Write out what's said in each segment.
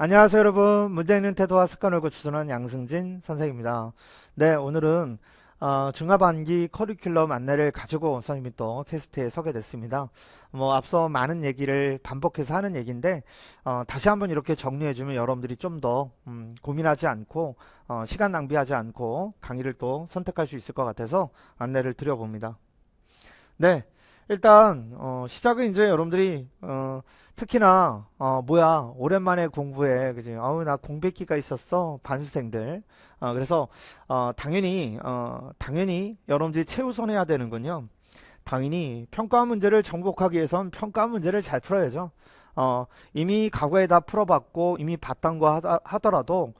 안녕하세요 여러분 문제 있는 태도와 습관을 고치는 양승진 선생입니다 네 오늘은 어, 중하반기 커리큘럼 안내를 가지고 선생님이 또 캐스트에 서게 됐습니다 뭐 앞서 많은 얘기를 반복해서 하는 얘기인데 어, 다시 한번 이렇게 정리해 주면 여러분들이 좀더 음, 고민하지 않고 어, 시간 낭비하지 않고 강의를 또 선택할 수 있을 것 같아서 안내를 드려봅니다 네 일단 어, 시작은 이제 여러분들이 어, 특히나 어, 뭐야 오랜만에 공부해 그지 아우 나 공백기가 있었어 반수생들 어, 그래서 어, 당연히 어, 당연히 여러분들이 최우선 해야 되는군요 당연히 평가 문제를 정복하기 위해선 평가 문제를 잘 풀어야죠 어, 이미 과거에 다 풀어봤고 이미 봤던 거 하다, 하더라도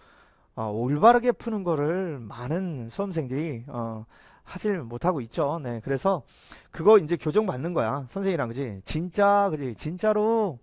어, 올바르게 푸는 거를 많은 수험생들이 어, 하질 못하고 있죠. 네. 그래서 그거 이제 교정받는 거야. 선생이랑 그지? 진짜 그지? 진짜로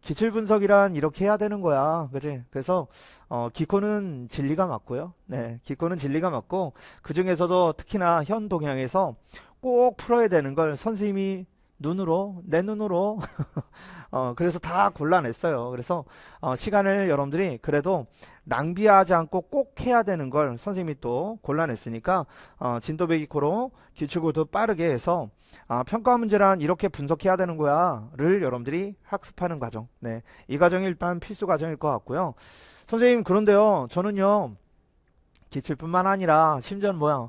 기출 분석이란 이렇게 해야 되는 거야. 그지? 그래서 어, 기코는 진리가 맞고요. 네. 기코는 진리가 맞고 그중에서도 특히나 현 동향에서 꼭 풀어야 되는 걸 선생님이 눈으로 내 눈으로 어, 그래서 다 골라냈어요. 그래서 어, 시간을 여러분들이 그래도 낭비하지 않고 꼭 해야 되는 걸 선생님이 또 골라냈으니까 어, 진도배기코로 기출구도 빠르게 해서 아, 평가 문제란 이렇게 분석해야 되는 거야를 여러분들이 학습하는 과정. 네, 이 과정이 일단 필수 과정일 것 같고요. 선생님 그런데요, 저는요 기출뿐만 아니라 심지어 는 뭐야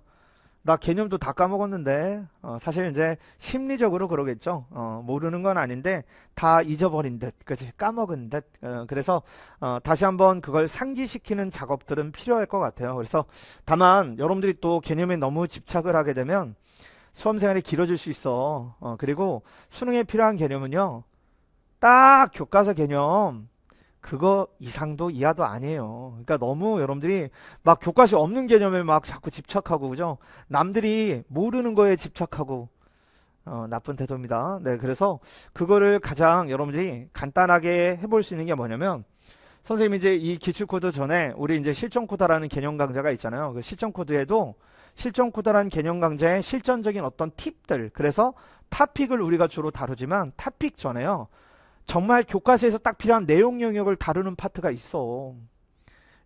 나 개념도 다 까먹었는데 어, 사실 이제 심리적으로 그러겠죠 어, 모르는 건 아닌데 다 잊어버린 듯 그치 까먹은 듯 어, 그래서 어, 다시 한번 그걸 상기시키는 작업들은 필요할 것 같아요 그래서 다만 여러분들이 또 개념에 너무 집착을 하게 되면 수험생활이 길어질 수 있어 어, 그리고 수능에 필요한 개념은요 딱 교과서 개념 그거 이상도 이하도 아니에요. 그러니까 너무 여러분들이 막 교과서 없는 개념에 막 자꾸 집착하고 그죠? 남들이 모르는 거에 집착하고 어, 나쁜 태도입니다. 네, 그래서 그거를 가장 여러분들이 간단하게 해볼 수 있는 게 뭐냐면 선생님이 이제 이 기출 코드 전에 우리 이제 실전 코드라는 개념 강좌가 있잖아요. 그 실전 코드에도 실전 코드라는 개념 강좌의 실전적인 어떤 팁들 그래서 타픽을 우리가 주로 다루지만 타픽 전에요. 정말 교과서에서 딱 필요한 내용 영역을 다루는 파트가 있어.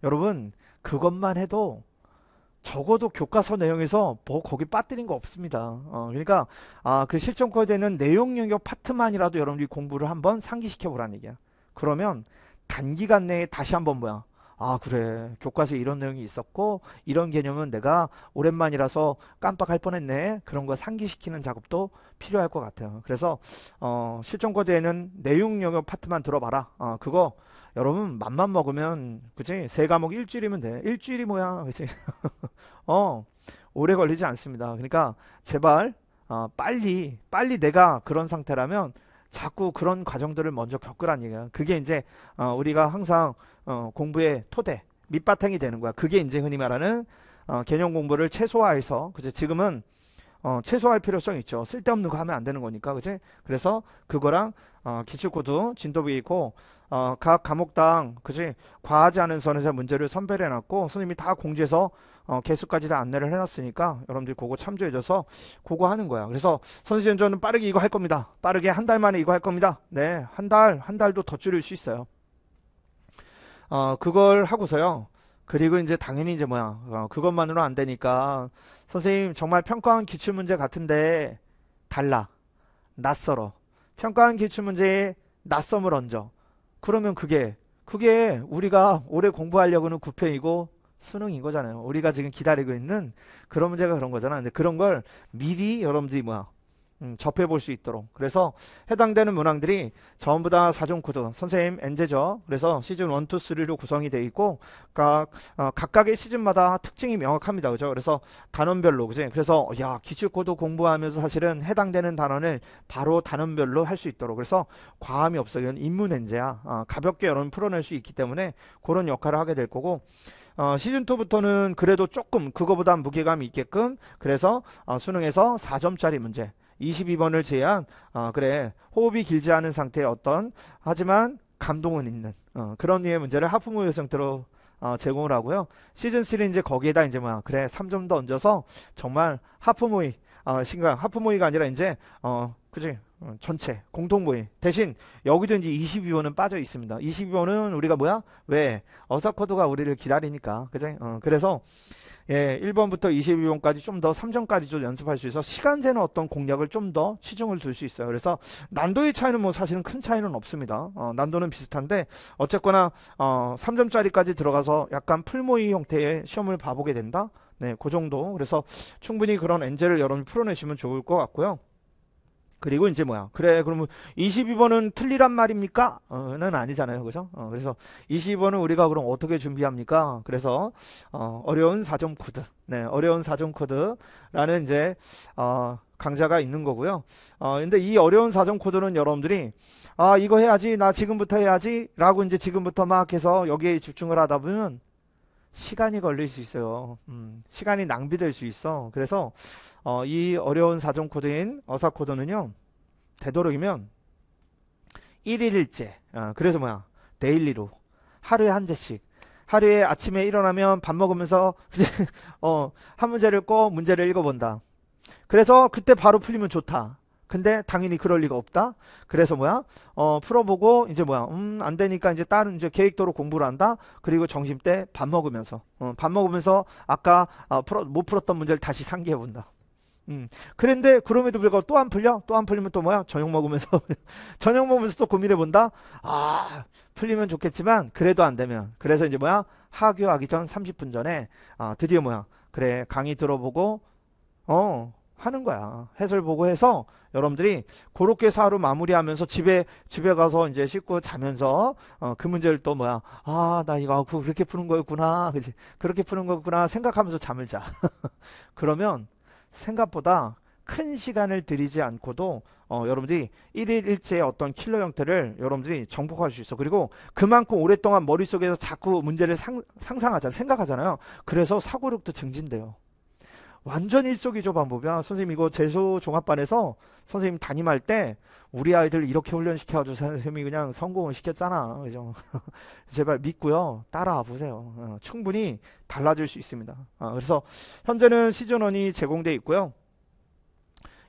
여러분, 그것만 해도 적어도 교과서 내용에서 뭐 거기 빠뜨린 거 없습니다. 어, 그러니까 아, 그 실전과에 되는 내용 영역 파트만이라도 여러분들이 공부를 한번 상기시켜 보라는 얘기야. 그러면 단기간 내에 다시 한번 뭐야? 아, 그래. 교과서에 이런 내용이 있었고, 이런 개념은 내가 오랜만이라서 깜빡할 뻔했네. 그런 거 상기시키는 작업도 필요할 것 같아요. 그래서, 어, 실전과제에는 내용 영역 파트만 들어봐라. 어, 그거, 여러분, 맘만 먹으면, 그치? 세 과목 일주일이면 돼. 일주일이 뭐야. 그치? 어, 오래 걸리지 않습니다. 그러니까, 제발, 어, 빨리, 빨리 내가 그런 상태라면, 자꾸 그런 과정들을 먼저 겪으란 얘기야. 그게 이제 어, 우리가 항상 어, 공부의 토대, 밑바탕이 되는 거야. 그게 이제 흔히 말하는 어, 개념 공부를 최소화해서 그제 지금은 어, 최소화할 필요성이 있죠. 쓸데없는 거 하면 안 되는 거니까, 그제 그래서 그거랑 어, 기출코드, 진도비 있고 어, 각 과목당 그지 과하지 않은 선에서 문제를 선별해 놨고 선생님이다 공지해서 어, 개수까지 다 안내를 해놨으니까 여러분들이 그거 참조해줘서 그거 하는 거야. 그래서 선생님 저는 빠르게 이거 할 겁니다. 빠르게 한 달 만에 이거 할 겁니다. 네, 한 달, 한 달도 더 줄일 수 있어요. 어, 그걸 하고서요. 그리고 이제 당연히 이제 뭐야, 어, 그것만으로 안 되니까 선생님 정말 평가한 기출 문제 같은데 달라, 낯설어. 평가한 기출 문제에 낯섦을 얹어. 그러면 그게 그게 우리가 올해 공부하려고는 구평이고 수능인 거잖아요. 우리가 지금 기다리고 있는 그런 문제가 그런 거잖아. 근데 그런 걸 미리 여러분들이 뭐야 음, 접해볼 수 있도록 그래서 해당되는 문항들이 전부 다 4종 코드 선생님 엔제죠 그래서 시즌 1, 2, 3로 구성이 되어 있고 각, 어, 각각의 시즌마다 특징이 명확합니다 그죠 그래서 단원별로 그지 그래서 야 기출 코드 공부하면서 사실은 해당되는 단원을 바로 단원별로 할 수 있도록 그래서 과함이 없어 이건 입문 엔제야 아, 가볍게 여러분 풀어낼 수 있기 때문에 그런 역할을 하게 될 거고 어, 시즌2부터는 그래도 조금 그거보다 무게감이 있게끔 그래서 어, 수능에서 4점짜리 문제 22번을 제외한 어, 그래 호흡이 길지 않은 상태의 어떤 하지만 감동은 있는 어, 그런 류의 문제를 하프무 요형태로 어, 제공을 하고요. 시즌 3는 이제 거기에다 이제 뭐 그래 3점 더 얹어서 정말 하프무이 어, 신강 하프무이가 아니라 이제 어, 그지? 어, 전체 공통 모임 대신 여기도 이제 22번은 빠져 있습니다. 22번은 우리가 뭐야? 왜 어사코드가 우리를 기다리니까 그지? 어, 그래서 예 1번부터 22번까지 좀 더 3점까지 좀 연습할 수 있어 시간제는 어떤 공략을 좀더 치중을 둘 수 있어요. 그래서 난도의 차이는 뭐 사실은 큰 차이는 없습니다. 어, 난도는 비슷한데 어쨌거나 어, 3점짜리까지 들어가서 약간 풀모의 형태의 시험을 봐보게 된다. 네, 그 정도. 그래서 충분히 그런 엔젤을 여러분이 풀어내시면 좋을 것 같고요. 그리고 이제 뭐야? 그래 그러면 22번은 틀리란 말입니까? 어,는 아니잖아요, 그죠? 어, 그래서 22번은 우리가 그럼 어떻게 준비합니까? 그래서 어, 어려운 사전 코드, 네, 어려운 사전 코드라는 이제 어, 강좌가 있는 거고요. 어, 근데 이 어려운 사전 코드는 여러분들이 아 이거 해야지, 나 지금부터 해야지라고 이제 지금부터 막 해서 여기에 집중을 하다 보면 시간이 걸릴 수 있어요. 음, 시간이 낭비될 수 있어. 그래서 어, 이 어려운 사전 코드인 어사 코드는요. 되도록이면 1일일째. 어, 그래서 뭐야? 데일리로 하루에 한 제씩. 하루에 아침에 일어나면 밥 먹으면서 어, 한 문제를 꼭 문제를 읽어본다. 그래서 그때 바로 풀리면 좋다. 근데 당연히 그럴 리가 없다. 그래서 뭐야? 어, 풀어보고 이제 뭐야? 음, 안 되니까 이제 다른 이제 계획대로 공부를 한다. 그리고 점심 때 밥 먹으면서 어, 밥 먹으면서 아까 어, 풀어, 못 풀었던 문제를 다시 상기해 본다. 음. 그런데 그럼에도 불구하고 또 안 풀려? 또 안 풀리면 또 뭐야? 저녁 먹으면서 저녁 먹으면서 또 고민해 본다. 아, 풀리면 좋겠지만 그래도 안 되면. 그래서 이제 뭐야? 하교하기 전 30분 전에 아, 드디어 뭐야? 그래. 강의 들어보고 어, 하는 거야. 해설 보고 해서 여러분들이 그렇게 사루 마무리하면서 집에 집에 가서 이제 씻고 자면서 어, 그 문제를 또 뭐야 아 나 이거 아, 그렇게 푸는 거였구나 그지 그렇게 푸는 거구나 생각하면서 잠을 자. 그러면 생각보다 큰 시간을 들이지 않고도 어, 여러분들이 일일일체의 어떤 킬러 형태를 여러분들이 정복할 수 있어. 그리고 그만큼 오랫동안 머릿속에서 자꾸 문제를 상, 상상하잖아, 생각하잖아요. 그래서 사고력도 증진돼요. 완전 일석이조 방법이야 선생님 이거 재수 종합반에서 선생님 담임할 때 우리 아이들 이렇게 훈련시켜가지고 선생님이 그냥 성공을 시켰잖아. 그죠? 제발 믿고요. 따라와 보세요. 어, 충분히 달라질 수 있습니다. 어, 그래서 현재는 시즌원이 제공돼 있고요.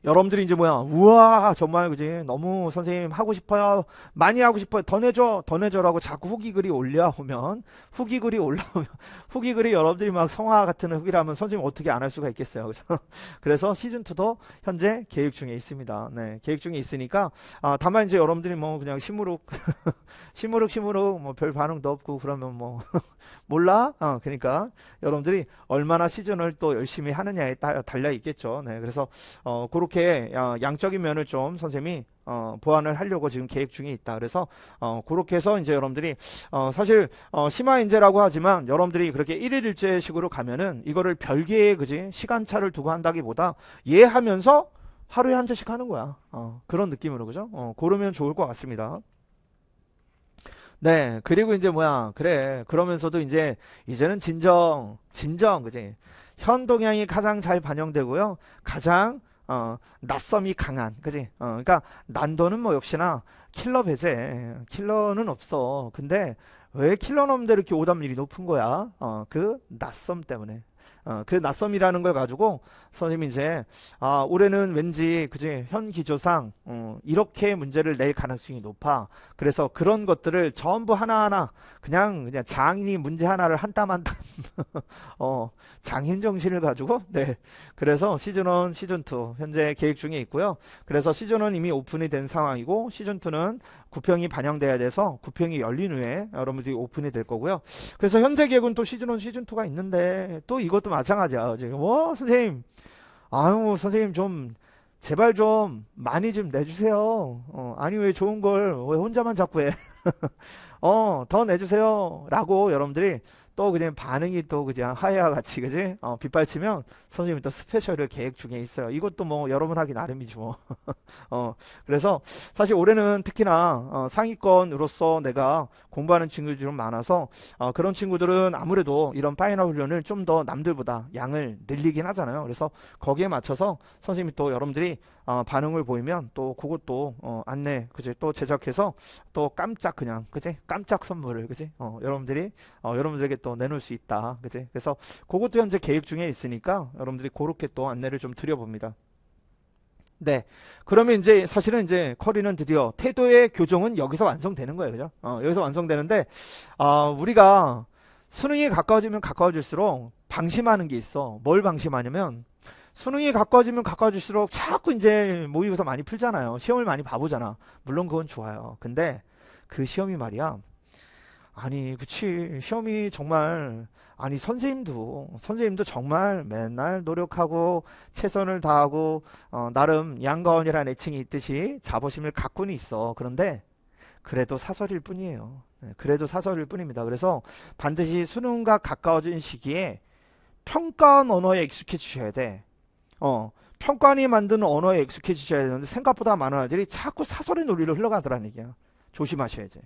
여러분들이 이제 뭐야 우와 정말 그지 너무 선생님 하고 싶어요 많이 하고 싶어요 더 내줘 더 내줘라고 자꾸 후기 글이 올려오면 후기 글이 올라오면 후기 글이 여러분들이 막 성화 같은 후기라면 선생님 어떻게 안 할 수가 있겠어요 그죠 그래서 시즌 2도 현재 계획 중에 있습니다 네 계획 중에 있으니까 아 다만 이제 여러분들이 뭐 그냥 시무룩 시무룩 시무룩 뭐 별 반응도 없고 그러면 뭐 몰라 어 그러니까 여러분들이 얼마나 시즌을 또 열심히 하느냐에 따라 달려 있겠죠 네 그래서 어 그렇게 어, 양적인 면을 좀 선생님이 어, 보완을 하려고 지금 계획 중에 있다. 그래서 어, 그렇게 해서 이제 여러분들이 어, 사실 어, 심화인재라고 하지만 여러분들이 그렇게 일일일제식으로 가면은 이거를 별개의 그지 시간차를 두고 한다기보다 예하면서 하루에 한 주씩 하는 거야. 어, 그런 느낌으로 그죠? 어, 고르면 좋을 것 같습니다. 네, 그리고 이제 뭐야, 그래. 그러면서도 이제, 이제는 진정, 진정, 그지? 현 동향이 가장 잘 반영되고요. 가장 어, 낯섦이 강한, 그지? 어, 그니까 난도는 뭐 역시나 킬러 배제, 예, 킬러는 없어. 근데 왜 킬러 놈들 이렇게 오답률이 높은 거야? 어, 그 낯섦 때문에. 어, 그 낯섦이라는 걸 가지고 선생님이 이제 아, 올해는 왠지 그지 현 기조상 어, 이렇게 문제를 낼 가능성이 높아. 그래서 그런 것들을 전부 하나하나 그냥 그냥 장인이 문제 하나를 한 땀 한땀 어, 장인 정신을 가지고 네. 그래서 시즌 1, 시즌 2 현재 계획 중에 있고요. 그래서 시즌 1 이미 오픈이 된 상황이고 시즌 2는 구평이 반영돼야 돼서 구평이 열린 후에 여러분들이 오픈이 될 거고요. 그래서 현재 계획은 또 시즌 1, 시즌 2가 있는데 또 이것도 마찬가지야. 지금 뭐 선생님, 아유 선생님 좀 제발 좀 많이 좀 내주세요. 어, 아니 왜 좋은 걸 왜 혼자만 자꾸 해? 어더 내주세요. 라고 여러분들이 또 그냥 반응이 또 그냥 하야 같이 그지 어, 빗발치면 선생님이 또 스페셜을 계획 중에 있어요. 이것도 뭐 여러분 하기 나름이죠 뭐. 어, 그래서 사실 올해는 특히나 어, 상위권으로서 내가 공부하는 친구들이 좀 많아서 어, 그런 친구들은 아무래도 이런 파이널 훈련을 좀 더 남들보다 양을 늘리긴 하잖아요. 그래서 거기에 맞춰서 선생님이 또 여러분들이 어, 반응을 보이면 또 그것도 어, 안내 그지 또 제작해서 또 깜짝 그냥 그지 깜짝 선물을 그지 어, 여러분들이 어, 여러분들에게 또 내놓을 수 있다 그지 그래서 그것도 현재 계획 중에 있으니까 여러분들이 그렇게 또 안내를 좀 드려봅니다. 네. 그러면 이제 사실은 이제 커리는 드디어 태도의 교정은 여기서 완성되는 거예요. 그죠? 어, 여기서 완성되는데, 아, 어, 우리가 수능이 가까워지면 가까워질수록 방심하는 게 있어. 뭘 방심하냐면 수능이 가까워지면 가까워질수록 자꾸 이제 모의고사 많이 풀잖아요. 시험을 많이 봐보잖아. 물론 그건 좋아요. 근데 그 시험이 말이야. 아니, 그치. 시험이 정말, 아니, 선생님도, 선생님도 정말 맨날 노력하고, 최선을 다하고, 어, 나름 양가원이라는 애칭이 있듯이 자부심을 갖고는 있어. 그런데, 그래도 사설일 뿐이에요. 네, 그래도 사설일 뿐입니다. 그래서 반드시 수능과 가까워진 시기에 평가원 언어에 익숙해지셔야 돼. 어, 평가원이 만든 언어에 익숙해지셔야 되는데 생각보다 많은 아이들이 자꾸 사설의 논리로 흘러가더라는 얘기야. 조심하셔야 지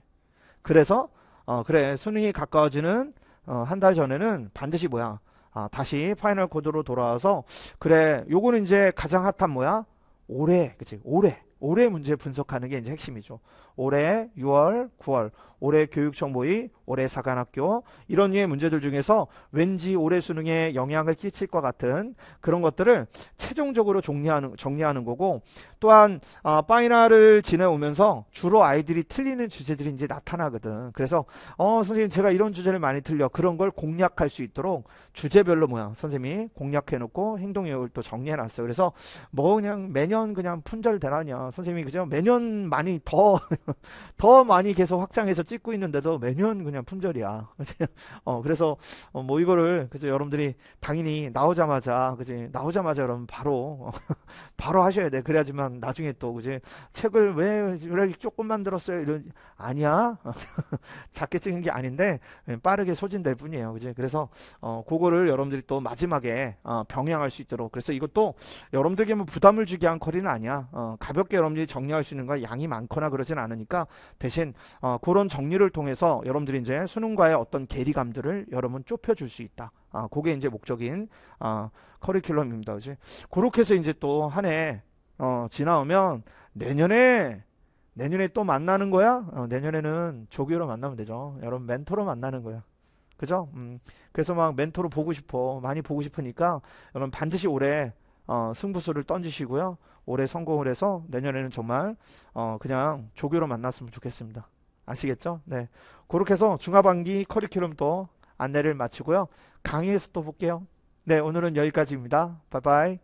그래서 어, 그래 수능이 가까워지는 어, 한 달 전에는 반드시 뭐야? 아, 다시 파이널 코드로 돌아와서 그래 요거는 이제 가장 핫한 뭐야? 올해 그치? 올해 올해 문제 분석하는 게 이제 핵심이죠. 올해 6월, 9월, 올해 교육청 모의, 올해 사관학교 이런 류의 문제들 중에서 왠지 올해 수능에 영향을 끼칠 것 같은 그런 것들을 최종적으로 정리하는, 정리하는 거고 또한 어, 파이널을 지내오면서 주로 아이들이 틀리는 주제들인지 나타나거든. 그래서 어 선생님 제가 이런 주제를 많이 틀려 그런 걸 공략할 수 있도록 주제별로 뭐야 선생님이 공략해놓고 행동력을 또 정리해놨어요. 그래서 뭐 그냥 매년 그냥 품절 되라이야 선생님이 그죠 매년 많이 더 더 많이 계속 확장해서 찍고 있는데도 매년 그냥 품절이야. 어, 그래서 어, 뭐 이거를 그죠 여러분들이 당연히 나오자마자 그지 나오자마자 여러분 바로 어, 바로 하셔야 돼. 그래야지만 나중에 또 그지 책을 왜 이렇게 조금 만들었어요? 이런 아니야. 작게 찍은 게 아닌데 예, 빠르게 소진될 뿐이에요. 그지 그래서 어, 그거를 여러분들이 또 마지막에 어, 병행할 수 있도록 그래서 이것도 여러분들에게 뭐 부담을 주게 한 커리는 아니야. 어, 가볍게 여러분들이 정리할 수 있는 거 양이 많거나 그러진 않아요. 않으니까 대신 어, 그런 정리를 통해서 여러분들이 이제 수능과의 어떤 괴리감들을 여러분 좁혀줄 수 있다. 아, 그게 이제 목적인 아, 커리큘럼입니다. 그지? 그렇게 해서 이제 또 한해 어, 지나오면 내년에 내년에 또 만나는 거야? 어, 내년에는 조교로 만나면 되죠. 여러분 멘토로 만나는 거야. 그죠? 음, 그래서 막 멘토로 보고 싶어. 많이 보고 싶으니까 여러분 반드시 올해 어, 승부수를 던지시고요. 올해 성공을 해서 내년에는 정말 어, 그냥 조교로 만났으면 좋겠습니다. 아시겠죠? 네. 그렇게 해서 중하반기 커리큘럼도 안내를 마치고요. 강의에서 또 볼게요. 네, 오늘은 여기까지입니다. 바이바이.